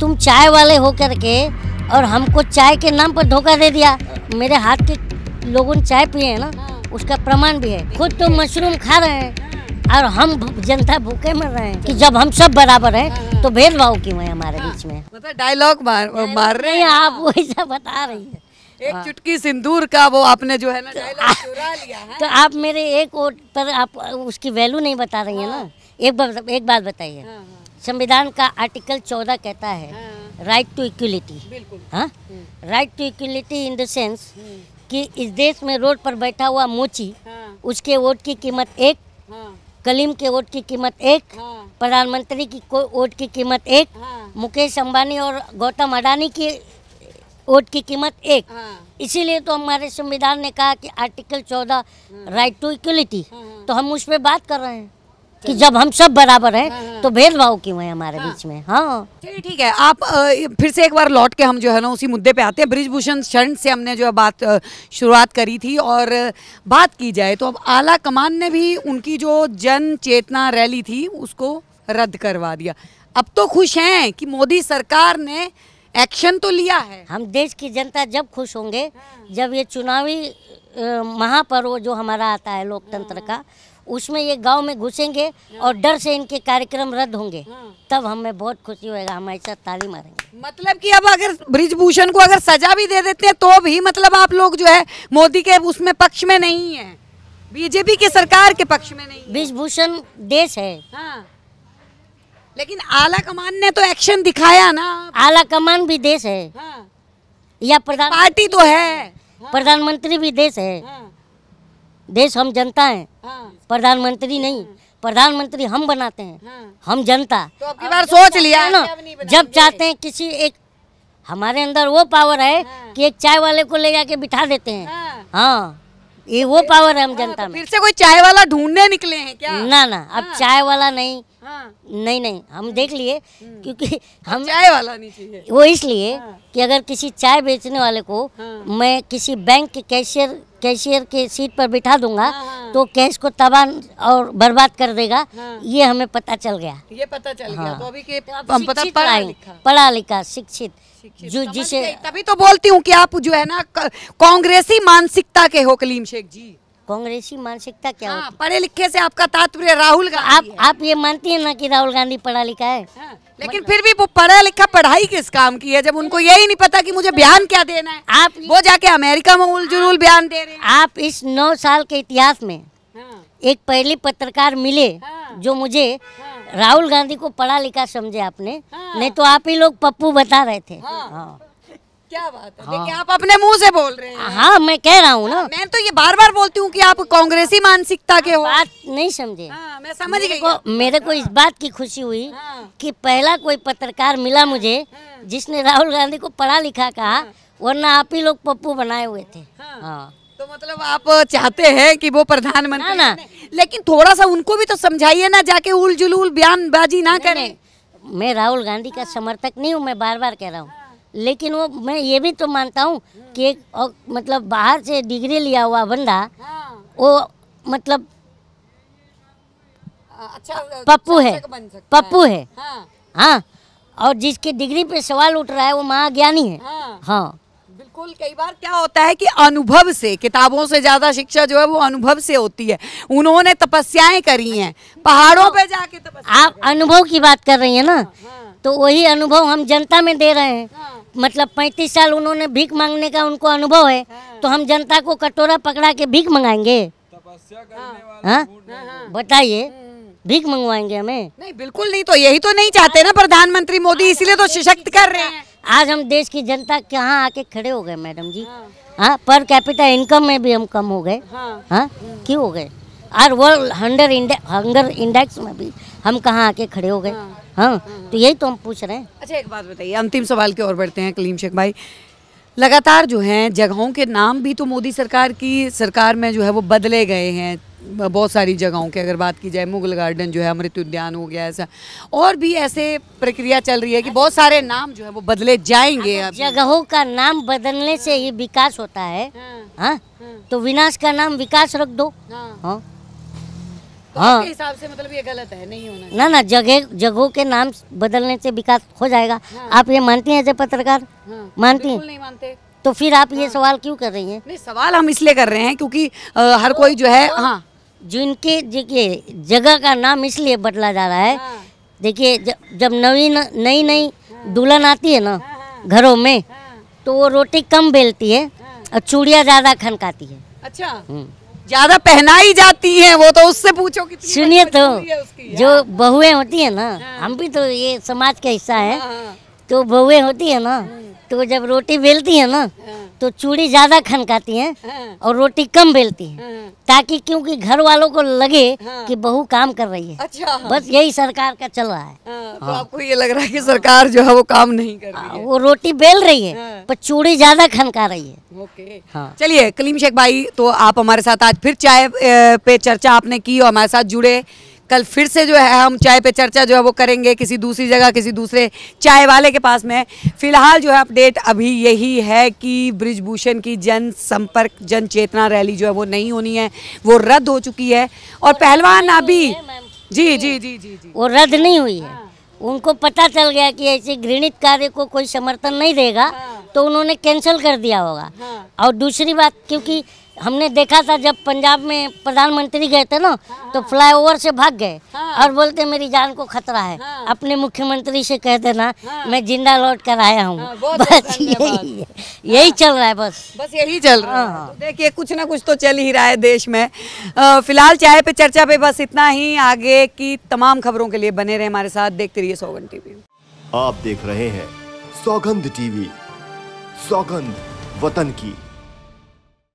तुम चाय वाले होकर के और हमको चाय के नाम पर धोखा दे दिया मेरे हाथ के लोगों ने चाय पिए है ना हाँ। उसका प्रमाण भी है खुद तो मशरूम खा रहे हैं और हम जनता भूखे मर रहे हैं कि जब हम सब बराबर हैं हाँ। तो भेदभाव क्यों है हमारे बीच में मतलब हाँ। डायलॉग मार मार रहे हैं आप वैसा बता रही है एक चुटकी सिंदूर का वो आपने जो है ना तो चुरा लिया है तो आप मेरे एक वोट पर आप उसकी वैल्यू नहीं बता रही है ना एक बार एक बात बताइए संविधान का आर्टिकल चौदह कहता है right to equality right to equality in the sense कि इस देश में रोड पर बैठा हुआ मोची हाँ। उसके वोट की कीमत एक हाँ। कलीम के वोट की कीमत एक हाँ। प्रधानमंत्री की वोट की कीमत एक हाँ। मुकेश अंबानी और गौतम अडानी की वोट की कीमत एक हाँ। इसीलिए तो हमारे संविधान ने कहा कि आर्टिकल चौदह राइट टू इक्वलिटी तो हम उस पर बात कर रहे हैं कि जब हम सब बराबर हैं हाँ, हाँ। तो भेदभाव क्यों है हमारे हाँ। बीच में हाँ चलिए ठीक है आप फिर से एक बार लौट के हम जो है ना उसी मुद्दे पे आते हैं ब्रिजभूषण शरण से हमने जो है बात शुरुआत करी थी और बात की जाए तो अब आला कमान ने भी उनकी जो जन चेतना रैली थी उसको रद्द करवा दिया अब तो खुश हैं कि मोदी सरकार ने एक्शन तो लिया है हम देश की जनता जब खुश होंगे जब ये चुनावी महापर्व जो हमारा आता है लोकतंत्र का उसमें ये गांव में घुसेंगे हाँ। और डर से इनके कार्यक्रम रद्द होंगे हाँ। तब हमें बहुत खुशी होएगा हम ऐसा ताली मारेंगे मतलब कि अब अगर ब्रिजभूषण को अगर सजा भी दे देते हैं तो भी मतलब आप लोग जो है मोदी के उसमें पक्ष में नहीं है बीजेपी के सरकार के पक्ष में नहीं ब्रिजभूषण देश है हाँ। लेकिन आला कमान ने तो एक्शन दिखाया ना आला कमान भी देश है हाँ। या प्रधान पार्टी तो है हाँ। प्रधानमंत्री भी देश है हाँ। देश हम जनता है हाँ। प्रधानमंत्री नहीं हाँ। प्रधानमंत्री हम बनाते हैं हाँ। हम जनता तो बार सोच लिया ना जब चाहते हैं किसी एक हमारे अंदर वो पावर है कि एक चाय वाले को ले जाके बिठा देते हैं हाँ ये वो पावर है हम हाँ, जनता हाँ, में फिर से कोई चाय वाला ढूंढने निकले हैं क्या ना ना अब हाँ, चाय वाला नहीं हाँ, नहीं नहीं हम देख लिए हम्म। क्योंकि हम चाय वाला नहीं चाहिए वो इसलिए हाँ, कि अगर किसी चाय बेचने वाले को हाँ, मैं किसी बैंक के कैशियर कैशियर के सीट पर बिठा दूंगा हाँ, हाँ। हाँ। तो कैश को तबाह और बर्बाद कर देगा हाँ। ये हमें पता चल गया ये पता चल हाँ। गया तो अभी के तो हम पता पढ़ा लिखा पढ़ा लिखा शिक्षित जो जिसे तभी तो बोलती हूँ कि आप जो है ना कांग्रेसी मानसिकता के हो कलीम शेख जी कांग्रेसी मानसिकता क्या हाँ, पढ़े लिखे से आपका तात्पर्य राहुल गांधी आप आप ये मानती हैं ना कि राहुल गांधी पढ़ा लिखा है हाँ, लेकिन फिर भी वो पढ़ा लिखा पढ़ाई किस काम की है जब उनको यही नहीं पता कि मुझे बयान क्या देना है आप वो जाके अमेरिका में उलझुल बयान दे रहे हैं आप इस नौ साल के इतिहास में हाँ। एक पहले पत्रकार मिले हाँ। जो मुझे हाँ। राहुल गांधी को पढ़ा लिखा समझे आपने नहीं तो आप ही लोग पप्पू बता रहे थे क्या बात है हाँ। आप अपने मुंह से बोल रहे हैं हाँ मैं कह रहा हूँ ना हाँ, मैं तो ये बार बार बोलती हूँ कि आप कांग्रेसी मानसिकता के हो बात नहीं समझे हाँ, मैं समझ गई को मेरे को इस बात की खुशी हुई हाँ। कि पहला कोई पत्रकार मिला मुझे हाँ। जिसने राहुल गांधी को पढ़ा लिखा कहा हाँ। वरना आप ही लोग पप्पू बनाए हुए थे हाँ तो मतलब आप चाहते है की वो प्रधानमंत्री ना लेकिन थोड़ा सा उनको भी तो समझाइए ना जाके उल जुलूल बयानबाजी ना करें मैं राहुल गांधी का समर्थक नहीं हूँ मैं बार बार कह रहा हूँ लेकिन वो मैं ये भी तो मानता हूँ कि एक और, मतलब बाहर से डिग्री लिया हुआ बंदा हाँ। वो मतलब अच्छा पप्पू है पप्पू है हाँ।, हाँ।, और जिसकी डिग्री पे सवाल उठ रहा है वो महाज्ञानी है हाँ, हाँ। बिल्कुल कई बार क्या होता है कि अनुभव से किताबों से ज़्यादा शिक्षा जो है वो अनुभव से होती है उन्होंने तपस्याएं करी हैं पहाड़ों पे जाके तपस्या आप अनुभव की बात कर रही है ना हाँ, हाँ। तो वही अनुभव हम जनता में दे रहे हैं हाँ। मतलब पैंतीस साल उन्होंने भीख मांगने का उनको अनुभव है हाँ। तो हम जनता को कटोरा पकड़ा के भीख मंगाएंगे हाँ? हाँ? बताइए हाँ। भीख मंगवाएंगे हमें नहीं बिल्कुल नहीं तो यही तो नहीं चाहते ना प्रधानमंत्री मोदी हाँ। इसीलिए तो सशक्त कर रहे हैं आज हम देश की जनता कहाँ आके खड़े हो गए मैडम जी हाँ पर कैपिटल इनकम में भी हम कम हो गए हाँ क्यों हो गए और वर्ल्ड हंडर हंगर इंडेक्स में भी हम कहाँ आके खड़े हो गए हाँ तो यही तो हम पूछ रहे हैं अच्छा एक बात बताइए अंतिम सवाल की ओर बढ़ते हैं कलीम शेख भाई लगातार जो हैं जगहों के नाम भी तो मोदी सरकार की सरकार में जो है वो बदले गए हैं बहुत सारी जगहों के अगर बात की जाए मुगल गार्डन जो है अमृत उद्यान हो गया ऐसा और भी ऐसे प्रक्रिया चल रही है कि बहुत सारे नाम जो है वो बदले जाएंगे हाँ, जगहों का नाम बदलने से ये विकास होता है हाँ।, हाँ, हाँ? तो विनाश का नाम विकास रख दो हाँ, हाँ? तो हाँ हिसाब से मतलब ये गलत है नहीं होना ना ना जगह जगहों के नाम बदलने से विकास हो जाएगा हाँ। आप ये मानती हैं ऐसे पत्रकार हाँ। मानती हैं नहीं मानते तो फिर आप हाँ। ये सवाल क्यों कर रही हैं नहीं सवाल हम इसलिए कर रहे हैं क्योंकि आ, हर तो कोई जो है तो हाँ जिनके देखिए जगह का नाम इसलिए बदला जा रहा है हाँ। देखिए जब नवीन नई नई हाँ। दुल्हन आती है ना हाँ, घरों में तो वो रोटी कम बेलती है और चूड़िया ज़्यादा खनकाती है अच्छा हम्म। ज्यादा पहनाई जाती है वो तो उससे पूछो कि सुनिए तो जो हाँ। बहुएं होती है ना हाँ। हम भी तो ये समाज का हिस्सा है हाँ, तो बहुएं होती है ना हम्म। तो जब रोटी बेलती है ना तो चूड़ी ज़्यादा खनकाती है और रोटी कम बेलती है ताकि क्योंकि घर वालों को लगे कि बहू काम कर रही है अच्छा बस यही सरकार का चल रहा है तो आपको ये लग रहा है कि सरकार जो है वो काम नहीं कर रही है वो रोटी बेल रही है पर तो चूड़ी ज्यादा खनका रही है ओके हाँ चलिए कलीम शेख भाई तो आप हमारे साथ आज फिर चाय पे चर्चा आपने की और हमारे साथ जुड़े कल फिर से जो है हम चाय पे चर्चा जो है वो करेंगे किसी दूसरी जगह किसी दूसरे चाय वाले के पास में फिलहाल जो है अपडेट अभी यही है कि ब्रिजभूषण की जन संपर्क जन चेतना रैली जो है वो नहीं होनी है वो रद्द हो चुकी है और, और पहलवान अभी जी जी जी जी जी वो रद्द नहीं हुई है हाँ। उनको पता चल गया कि ऐसे घृणित कार्य को कोई समर्थन नहीं देगा हाँ। तो उन्होंने कैंसिल कर दिया होगा हाँ। और दूसरी बात क्योंकि हमने देखा था जब पंजाब में प्रधानमंत्री गए थे ना हाँ। तो फ्लाईओवर से भाग गए हाँ। और बोलते मेरी जान को खतरा है हाँ। अपने मुख्यमंत्री से कह देना हाँ। मैं जिंदा लौट कर आया हूँ हाँ, बस यही यही हाँ। चल रहा है बस बस यही चल रहा है तो देखिए कुछ ना कुछ तो चल ही रहा है देश में फिलहाल चाय पे चर्चा पे बस इतना ही आगे की तमाम खबरों के लिए बने रहे हमारे साथ देखते रहिए सौगन टीवी आप देख रहे हैं सौगंध टीवी सौगंध वतन की